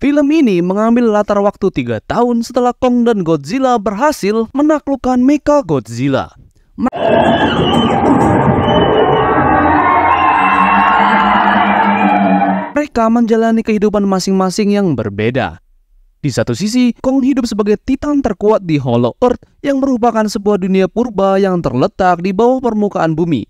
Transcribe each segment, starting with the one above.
Film ini mengambil latar waktu 3 tahun setelah Kong dan Godzilla berhasil menaklukkan Mecha Godzilla. Mereka menjalani kehidupan masing-masing yang berbeda. Di satu sisi, Kong hidup sebagai titan terkuat di Hollow Earth yang merupakan sebuah dunia purba yang terletak di bawah permukaan bumi.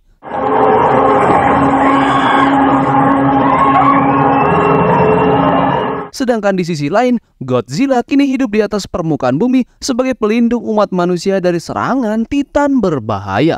Sedangkan di sisi lain, Godzilla kini hidup di atas permukaan bumi sebagai pelindung umat manusia dari serangan titan berbahaya.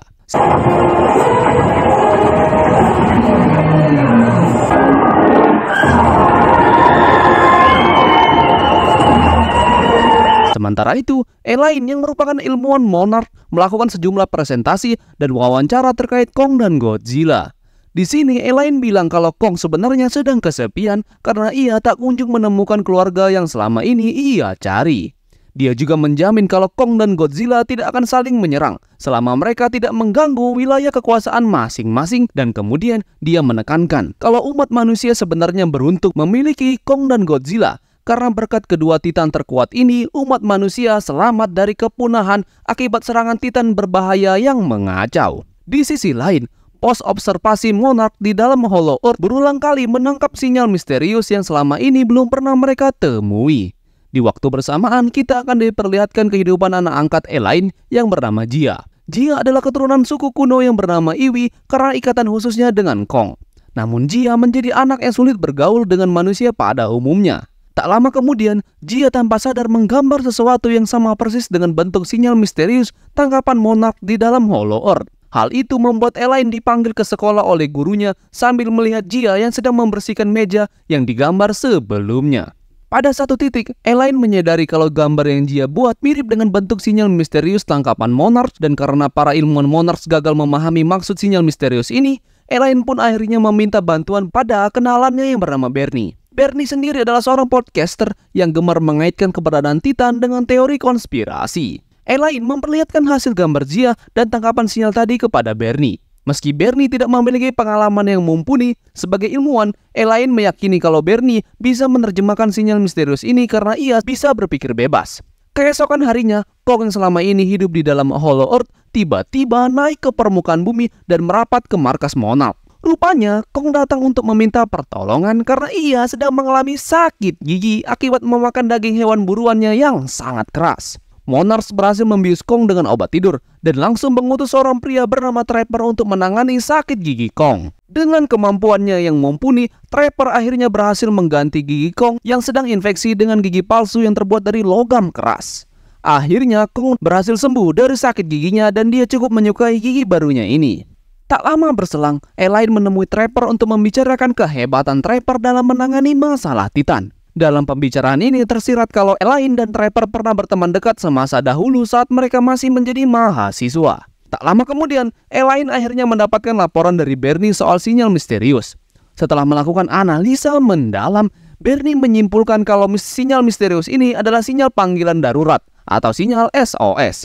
Sementara itu, Elaine yang merupakan ilmuwan Monarch melakukan sejumlah presentasi dan wawancara terkait Kong dan Godzilla. Di sini, Elaine bilang kalau Kong sebenarnya sedang kesepian karena ia tak kunjung menemukan keluarga yang selama ini ia cari. Dia juga menjamin kalau Kong dan Godzilla tidak akan saling menyerang selama mereka tidak mengganggu wilayah kekuasaan masing-masing dan kemudian dia menekankan kalau umat manusia sebenarnya beruntung memiliki Kong dan Godzilla karena berkat kedua titan terkuat ini umat manusia selamat dari kepunahan akibat serangan titan berbahaya yang mengacau. Di sisi lain, pos observasi Monarch di dalam Hollow Earth berulang kali menangkap sinyal misterius yang selama ini belum pernah mereka temui. Di waktu bersamaan, kita akan diperlihatkan kehidupan anak angkat Elaine yang bernama Jia. Jia adalah keturunan suku kuno yang bernama Iwi karena ikatan khususnya dengan Kong. Namun Jia menjadi anak yang sulit bergaul dengan manusia pada umumnya. Tak lama kemudian, Jia tanpa sadar menggambar sesuatu yang sama persis dengan bentuk sinyal misterius tangkapan monark di dalam Hollow Earth. Hal itu membuat Elaine dipanggil ke sekolah oleh gurunya sambil melihat Jia yang sedang membersihkan meja yang digambar sebelumnya. Pada satu titik, Elaine menyadari kalau gambar yang Jia buat mirip dengan bentuk sinyal misterius tangkapan Monarch dan karena para ilmuwan Monarch gagal memahami maksud sinyal misterius ini, Elaine pun akhirnya meminta bantuan pada kenalannya yang bernama Bernie. Bernie sendiri adalah seorang podcaster yang gemar mengaitkan keberadaan Titan dengan teori konspirasi. Elaine eh, memperlihatkan hasil gambar Zia dan tangkapan sinyal tadi kepada Bernie. Meski Bernie tidak memiliki pengalaman yang mumpuni, sebagai ilmuwan, Elaine eh, meyakini kalau Bernie bisa menerjemahkan sinyal misterius ini karena ia bisa berpikir bebas. Keesokan harinya, Kong yang selama ini hidup di dalam Hollow Earth tiba-tiba naik ke permukaan bumi dan merapat ke markas Monal. Rupanya, Kong datang untuk meminta pertolongan karena ia sedang mengalami sakit gigi akibat memakan daging hewan buruannya yang sangat keras. Monarch berhasil membius Kong dengan obat tidur dan langsung mengutus seorang pria bernama Trapper untuk menangani sakit gigi Kong. Dengan kemampuannya yang mumpuni, Trapper akhirnya berhasil mengganti gigi Kong yang sedang infeksi dengan gigi palsu yang terbuat dari logam keras. Akhirnya Kong berhasil sembuh dari sakit giginya dan dia cukup menyukai gigi barunya ini. Tak lama berselang, Elaine menemui Trapper untuk membicarakan kehebatan Trapper dalam menangani masalah Titan. Dalam pembicaraan ini tersirat kalau Elaine dan Trevor pernah berteman dekat semasa dahulu saat mereka masih menjadi mahasiswa. Tak lama kemudian, Elaine akhirnya mendapatkan laporan dari Bernie soal sinyal misterius. Setelah melakukan analisa mendalam, Bernie menyimpulkan kalau sinyal misterius ini adalah sinyal panggilan darurat atau sinyal SOS.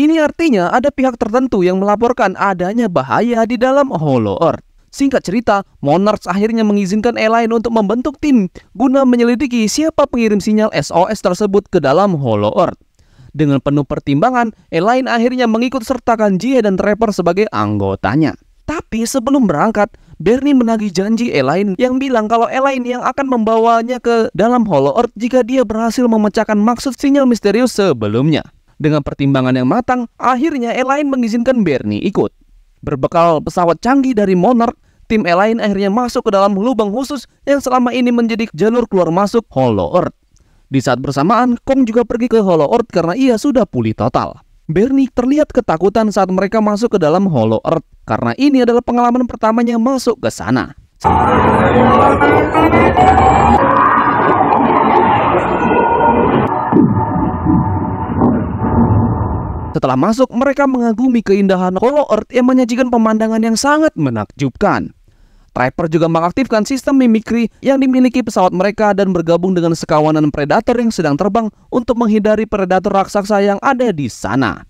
Ini artinya ada pihak tertentu yang melaporkan adanya bahaya di dalam Hollow Earth. Singkat cerita, Monarchs akhirnya mengizinkan Elaine untuk membentuk tim guna menyelidiki siapa pengirim sinyal SOS tersebut ke dalam Hollow Earth. Dengan penuh pertimbangan, Elaine akhirnya mengikut sertakan Jihe dan Trevor sebagai anggotanya. Tapi sebelum berangkat, Bernie menagih janji Elaine yang bilang kalau Elaine yang akan membawanya ke dalam Hollow Earth jika dia berhasil memecahkan maksud sinyal misterius sebelumnya. Dengan pertimbangan yang matang, akhirnya Elaine mengizinkan Bernie ikut. Berbekal pesawat canggih dari Monarch, tim Elaine akhirnya masuk ke dalam lubang khusus yang selama ini menjadi jalur keluar masuk Hollow Earth. Di saat bersamaan, Kong juga pergi ke Hollow Earth karena ia sudah pulih total. Bernie terlihat ketakutan saat mereka masuk ke dalam Hollow Earth karena ini adalah pengalaman pertamanya masuk ke sana. Setelah masuk, mereka mengagumi keindahan Hollow Earth yang menyajikan pemandangan yang sangat menakjubkan. Trapper juga mengaktifkan sistem mimikri yang dimiliki pesawat mereka dan bergabung dengan sekawanan predator yang sedang terbang untuk menghindari predator raksasa yang ada di sana.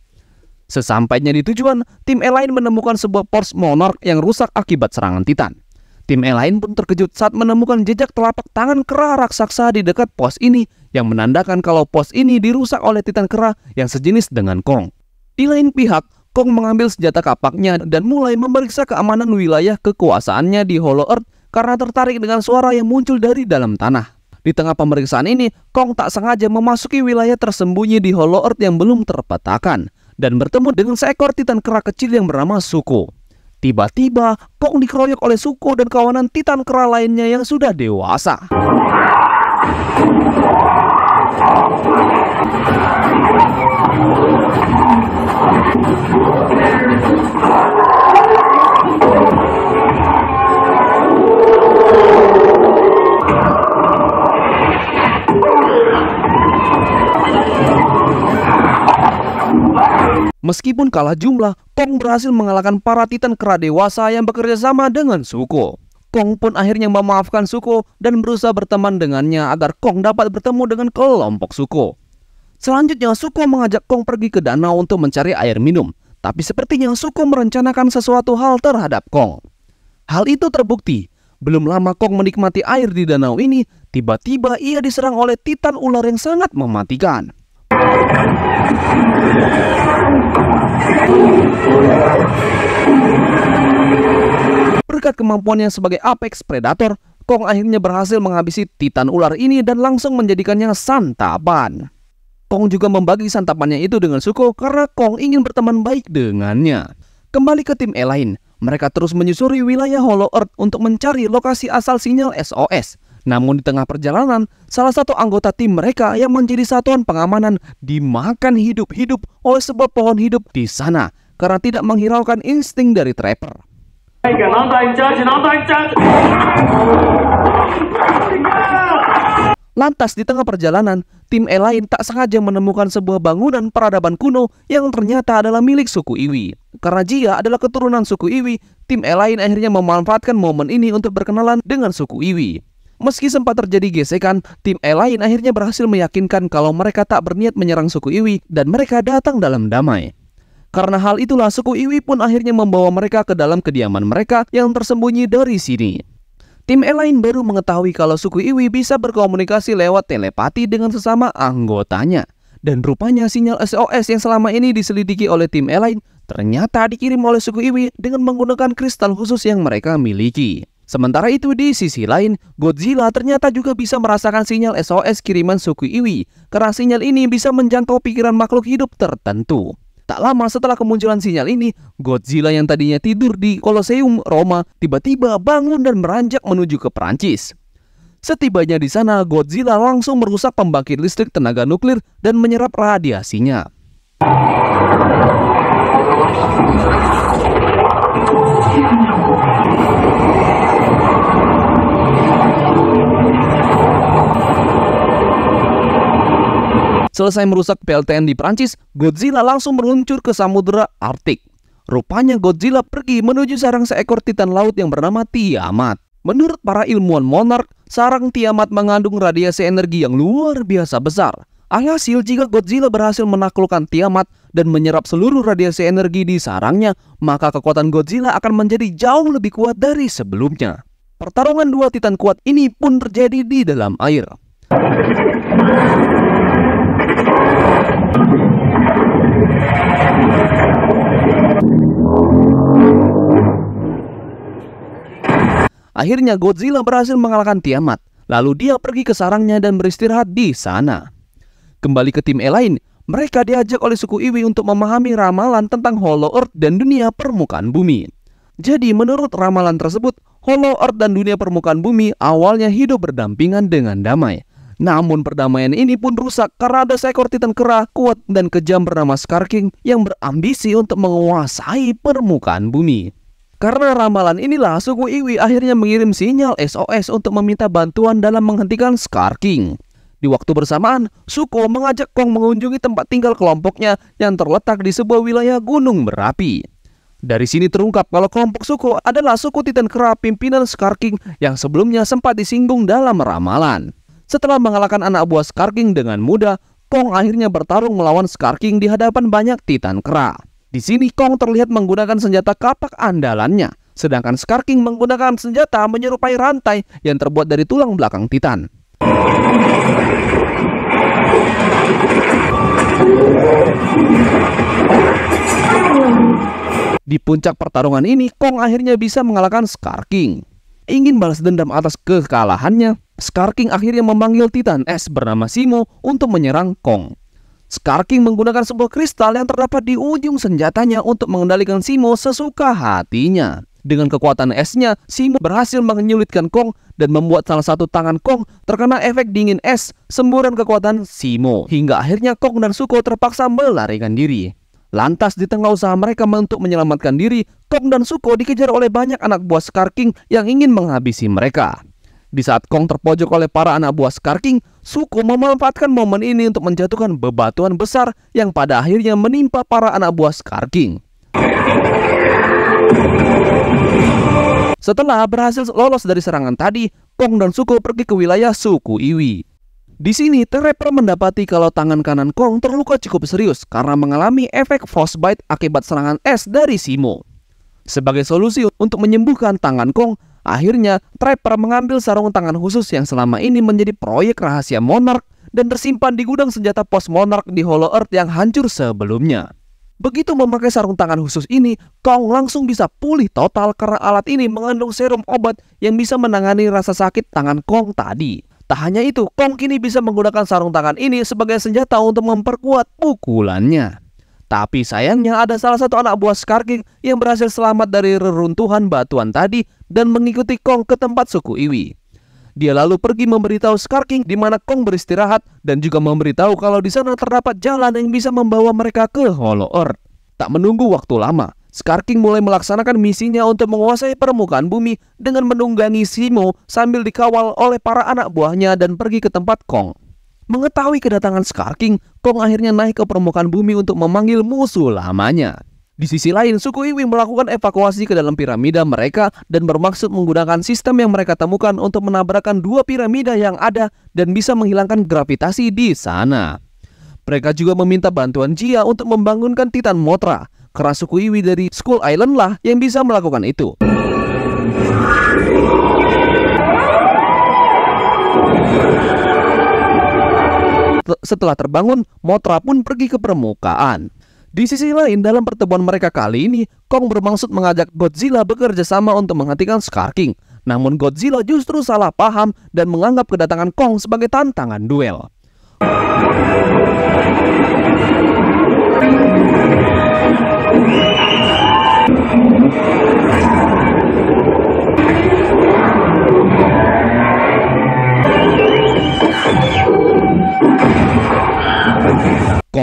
Sesampainya di tujuan, tim Elaine menemukan sebuah Porsche Monarch yang rusak akibat serangan Titan. Tim Elaine pun terkejut saat menemukan jejak telapak tangan kera raksasa di dekat pos ini yang menandakan kalau pos ini dirusak oleh Titan Kera yang sejenis dengan Kong. Di lain pihak, Kong mengambil senjata kapaknya dan mulai memeriksa keamanan wilayah kekuasaannya di Hollow Earth karena tertarik dengan suara yang muncul dari dalam tanah. Di tengah pemeriksaan ini, Kong tak sengaja memasuki wilayah tersembunyi di Hollow Earth yang belum terpetakan dan bertemu dengan seekor Titan Kera kecil yang bernama Suko. Tiba-tiba, Kong dikeroyok oleh Suko dan kawanan Titan Kera lainnya yang sudah dewasa. Meskipun kalah jumlah, Tong berhasil mengalahkan para titan kera dewasa yang bekerja sama dengan Suko. Kong pun akhirnya memaafkan Suko dan berusaha berteman dengannya agar Kong dapat bertemu dengan kelompok Suko. Selanjutnya, Suko mengajak Kong pergi ke danau untuk mencari air minum, tapi sepertinya Suko merencanakan sesuatu hal terhadap Kong. Hal itu terbukti. Belum lama Kong menikmati air di danau ini, tiba-tiba ia diserang oleh titan ular yang sangat mematikan. Berkat kemampuannya sebagai apex predator, Kong akhirnya berhasil menghabisi titan ular ini dan langsung menjadikannya santapan. Kong juga membagi santapannya itu dengan Suko karena Kong ingin berteman baik dengannya. Kembali ke tim Elaine, mereka terus menyusuri wilayah Hollow Earth untuk mencari lokasi asal sinyal SOS. Namun di tengah perjalanan, salah satu anggota tim mereka yang menjadi satuan pengamanan dimakan hidup-hidup oleh sebuah pohon hidup di sana karena tidak menghiraukan insting dari Trapper. Lantas di tengah perjalanan, tim Elain tak sengaja menemukan sebuah bangunan peradaban kuno yang ternyata adalah milik suku Iwi. Karena Jia adalah keturunan suku Iwi, tim Elain akhirnya memanfaatkan momen ini untuk berkenalan dengan suku Iwi. Meski sempat terjadi gesekan, tim Elain akhirnya berhasil meyakinkan kalau mereka tak berniat menyerang suku Iwi dan mereka datang dalam damai. Karena hal itulah suku Iwi pun akhirnya membawa mereka ke dalam kediaman mereka yang tersembunyi dari sini. Tim Elaine baru mengetahui kalau suku Iwi bisa berkomunikasi lewat telepati dengan sesama anggotanya. Dan rupanya sinyal SOS yang selama ini diselidiki oleh tim Elaine ternyata dikirim oleh suku Iwi dengan menggunakan kristal khusus yang mereka miliki. Sementara itu di sisi lain, Godzilla ternyata juga bisa merasakan sinyal SOS kiriman suku Iwi karena sinyal ini bisa menjangkau pikiran makhluk hidup tertentu. Tak lama setelah kemunculan sinyal ini, Godzilla yang tadinya tidur di Koloseum Roma tiba-tiba bangun dan meranjak menuju ke Perancis. Setibanya di sana, Godzilla langsung merusak pembangkit listrik tenaga nuklir dan menyerap radiasinya. Selesai merusak PLTN di Prancis, Godzilla langsung meluncur ke Samudra Arktik. Rupanya Godzilla pergi menuju sarang seekor titan laut yang bernama Tiamat. Menurut para ilmuwan monark, sarang Tiamat mengandung radiasi energi yang luar biasa besar. Alhasil jika Godzilla berhasil menaklukkan Tiamat dan menyerap seluruh radiasi energi di sarangnya, maka kekuatan Godzilla akan menjadi jauh lebih kuat dari sebelumnya. Pertarungan dua titan kuat ini pun terjadi di dalam air. Akhirnya Godzilla berhasil mengalahkan Tiamat. Lalu dia pergi ke sarangnya dan beristirahat di sana. Kembali ke tim Elaine, mereka diajak oleh suku Iwi untuk memahami ramalan tentang Hollow Earth dan dunia permukaan bumi. Jadi menurut ramalan tersebut, Hollow Earth dan dunia permukaan bumi awalnya hidup berdampingan dengan damai. Namun perdamaian ini pun rusak karena ada seekor titan kera kuat dan kejam bernama Skarking yang berambisi untuk menguasai permukaan bumi. Karena ramalan inilah, suku Iwi akhirnya mengirim sinyal SOS untuk meminta bantuan dalam menghentikan Skarking. Di waktu bersamaan, Suko mengajak Kong mengunjungi tempat tinggal kelompoknya yang terletak di sebuah wilayah gunung berapi. Dari sini terungkap kalau kelompok Suko adalah suku Titan Kera pimpinan Skarking yang sebelumnya sempat disinggung dalam ramalan. Setelah mengalahkan anak buah Skarking dengan mudah, Kong akhirnya bertarung melawan Skarking di hadapan banyak Titan Kera. Di sini Kong terlihat menggunakan senjata kapak andalannya, sedangkan Skarking menggunakan senjata menyerupai rantai yang terbuat dari tulang belakang Titan. Di puncak pertarungan ini, Kong akhirnya bisa mengalahkan Scar King. Ingin balas dendam atas kekalahannya, Scar King akhirnya memanggil Titan S bernama Simo untuk menyerang Kong. Scar King menggunakan sebuah kristal yang terdapat di ujung senjatanya untuk mengendalikan Simo sesuka hatinya. Dengan kekuatan esnya, Simo berhasil menyulitkan Kong dan membuat salah satu tangan Kong terkena efek dingin es semburan kekuatan Simo. Hingga akhirnya Kong dan Suko terpaksa melarikan diri. Lantas di tengah usaha mereka untuk menyelamatkan diri, Kong dan Suko dikejar oleh banyak anak buah Scar King yang ingin menghabisi mereka. Di saat Kong terpojok oleh para anak buah Scar King, Suku memanfaatkan momen ini untuk menjatuhkan bebatuan besar yang pada akhirnya menimpa para anak buah Scar King. Setelah berhasil lolos dari serangan tadi, Kong dan Suku pergi ke wilayah suku Iwi. Di sini, Trapper mendapati kalau tangan kanan Kong terluka cukup serius karena mengalami efek frostbite akibat serangan es dari Simo. Sebagai solusi untuk menyembuhkan tangan Kong, Akhirnya, Trapper mengambil sarung tangan khusus yang selama ini menjadi proyek rahasia Monarch dan tersimpan di gudang senjata pos Monarch di Hollow Earth yang hancur sebelumnya. Begitu memakai sarung tangan khusus ini, Kong langsung bisa pulih total karena alat ini mengandung serum obat yang bisa menangani rasa sakit tangan Kong tadi. Tak hanya itu, Kong kini bisa menggunakan sarung tangan ini sebagai senjata untuk memperkuat pukulannya. Tapi sayangnya ada salah satu anak buah Skarking yang berhasil selamat dari reruntuhan batuan tadi dan mengikuti Kong ke tempat suku Iwi. Dia lalu pergi memberitahu Skarking di mana Kong beristirahat dan juga memberitahu kalau di sana terdapat jalan yang bisa membawa mereka ke Hollow Earth. Tak menunggu waktu lama, Skarking mulai melaksanakan misinya untuk menguasai permukaan bumi dengan menunggangi Simo sambil dikawal oleh para anak buahnya dan pergi ke tempat Kong. Mengetahui kedatangan Skarking, Kong akhirnya naik ke permukaan bumi untuk memanggil musuh lamanya. Di sisi lain, suku Iwi melakukan evakuasi ke dalam piramida mereka dan bermaksud menggunakan sistem yang mereka temukan untuk menabrakkan dua piramida yang ada dan bisa menghilangkan gravitasi di sana. Mereka juga meminta bantuan Jia untuk membangunkan Titan Motra, keras suku Iwi dari Skull Island lah yang bisa melakukan itu setelah terbangun, Motra pun pergi ke permukaan. Di sisi lain, dalam pertemuan mereka kali ini, Kong bermaksud mengajak Godzilla bekerja sama untuk menghentikan Scar King. Namun Godzilla justru salah paham dan menganggap kedatangan Kong sebagai tantangan duel.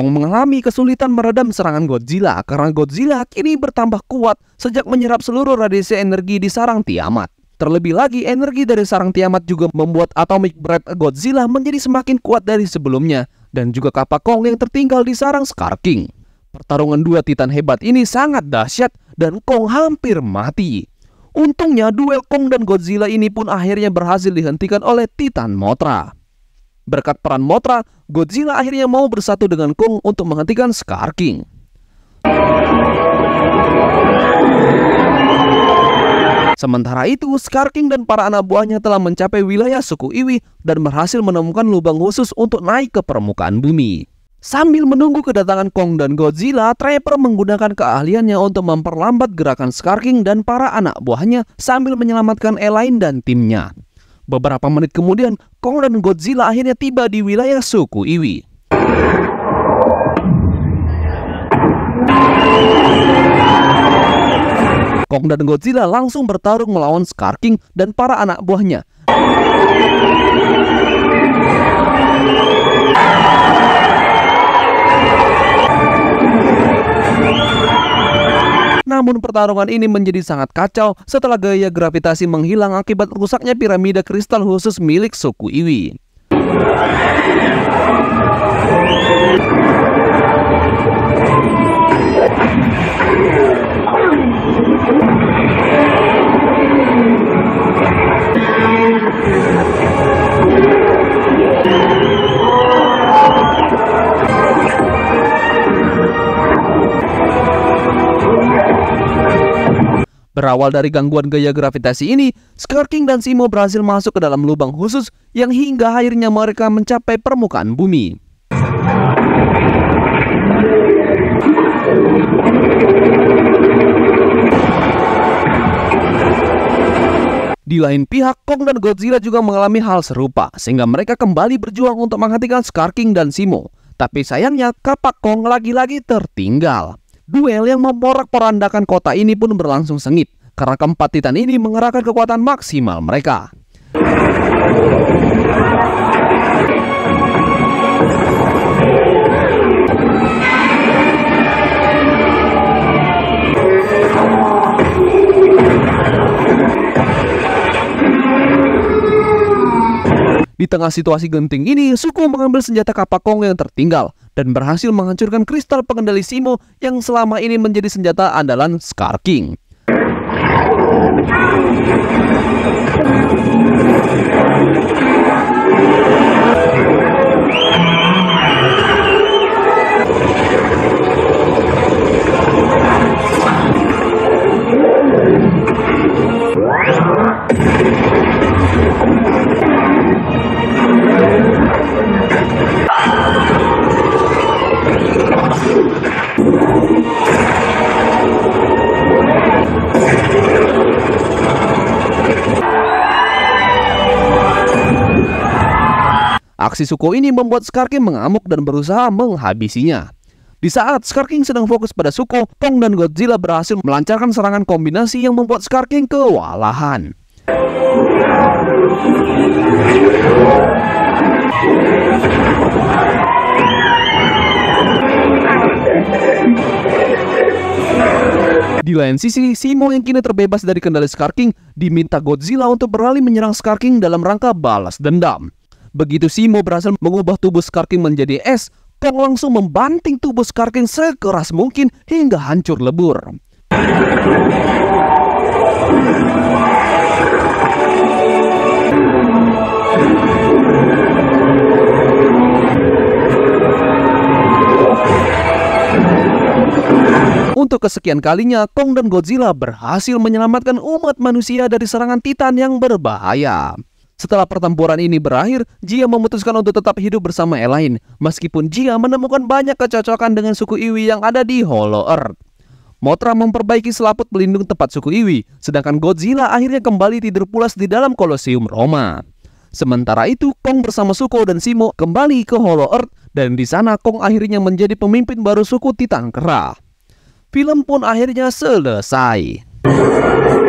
Kong mengalami kesulitan meredam serangan Godzilla karena Godzilla kini bertambah kuat sejak menyerap seluruh radiasi energi di sarang Tiamat. Terlebih lagi, energi dari sarang Tiamat juga membuat Atomic Breath Godzilla menjadi semakin kuat dari sebelumnya dan juga kapak Kong yang tertinggal di sarang Scar King. Pertarungan dua titan hebat ini sangat dahsyat dan Kong hampir mati. Untungnya duel Kong dan Godzilla ini pun akhirnya berhasil dihentikan oleh Titan Motra. Berkat peran Motra, Godzilla akhirnya mau bersatu dengan Kong untuk menghentikan Scar King. Sementara itu, Scar King dan para anak buahnya telah mencapai wilayah suku Iwi dan berhasil menemukan lubang khusus untuk naik ke permukaan bumi. Sambil menunggu kedatangan Kong dan Godzilla, Trapper menggunakan keahliannya untuk memperlambat gerakan Scar King dan para anak buahnya sambil menyelamatkan Elaine dan timnya. Beberapa menit kemudian, Kong dan Godzilla akhirnya tiba di wilayah suku Iwi. Kong dan Godzilla langsung bertarung melawan Scar King dan para anak buahnya. Namun pertarungan ini menjadi sangat kacau setelah gaya gravitasi menghilang akibat rusaknya piramida kristal khusus milik suku Iwi. Berawal dari gangguan gaya gravitasi ini, Skarking dan Simo berhasil masuk ke dalam lubang khusus yang hingga akhirnya mereka mencapai permukaan bumi. Di lain pihak, Kong dan Godzilla juga mengalami hal serupa, sehingga mereka kembali berjuang untuk menghentikan Skarking dan Simo. Tapi sayangnya, kapak Kong lagi-lagi tertinggal. Duel yang memporak-porandakan kota ini pun berlangsung sengit, karena keempat Titan ini mengerahkan kekuatan maksimal mereka. Di tengah situasi genting ini, Suku mengambil senjata kapak Kong yang tertinggal dan berhasil menghancurkan kristal pengendali Simo yang selama ini menjadi senjata andalan Scar King. Oh, my God. Aksi Suko ini membuat Skarking mengamuk dan berusaha menghabisinya. Di saat Skarking sedang fokus pada Suko, Kong dan Godzilla berhasil melancarkan serangan kombinasi yang membuat Skarking kewalahan. Di lain sisi, Simo yang kini terbebas dari kendali Skarking diminta Godzilla untuk beralih menyerang Skarking dalam rangka balas dendam. Begitu Simo berhasil mengubah tubuh Skarking menjadi es, Kong langsung membanting tubuh Skarking sekeras mungkin hingga hancur lebur. Untuk kesekian kalinya, Kong dan Godzilla berhasil menyelamatkan umat manusia dari serangan Titan yang berbahaya. Setelah pertempuran ini berakhir, Jia memutuskan untuk tetap hidup bersama Elaine, meskipun Jia menemukan banyak kecocokan dengan suku Iwi yang ada di Hollow Earth. Motra memperbaiki selaput pelindung tempat suku Iwi, sedangkan Godzilla akhirnya kembali tidur pulas di dalam Kolosium Roma. Sementara itu, Kong bersama Suko dan Simo kembali ke Hollow Earth dan di sana Kong akhirnya menjadi pemimpin baru suku Titan Kera. Film pun akhirnya selesai.